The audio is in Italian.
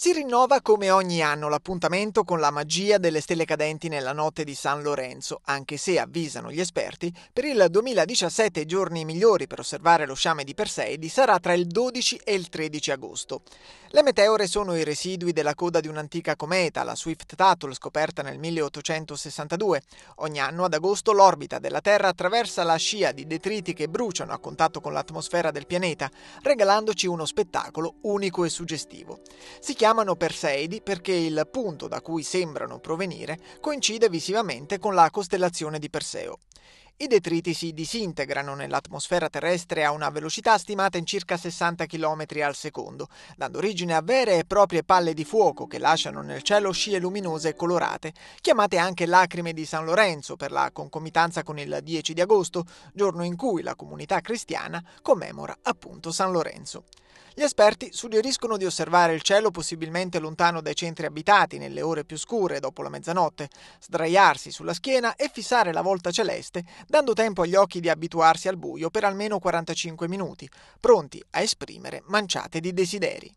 Si rinnova come ogni anno l'appuntamento con la magia delle stelle cadenti nella notte di San Lorenzo, anche se avvisano gli esperti, per il 2017 i giorni migliori per osservare lo sciame di Perseidi sarà tra il 12 e il 13 agosto. Le meteore sono i residui della coda di un'antica cometa, la Swift Tuttle, scoperta nel 1862. Ogni anno ad agosto l'orbita della Terra attraversa la scia di detriti che bruciano a contatto con l'atmosfera del pianeta, regalandoci uno spettacolo unico e suggestivo. Si chiama chiamano Perseidi perché il punto da cui sembrano provenire coincide visivamente con la costellazione di Perseo. I detriti si disintegrano nell'atmosfera terrestre a una velocità stimata in circa 60 km al secondo, dando origine a vere e proprie palle di fuoco che lasciano nel cielo scie luminose e colorate, chiamate anche lacrime di San Lorenzo per la concomitanza con il 10 di agosto, giorno in cui la comunità cristiana commemora appunto San Lorenzo. Gli esperti suggeriscono di osservare il cielo possibilmente lontano dai centri abitati nelle ore più scure dopo la mezzanotte, sdraiarsi sulla schiena e fissare la volta celeste, dando tempo agli occhi di abituarsi al buio per almeno 45 minuti, pronti a esprimere manciate di desideri.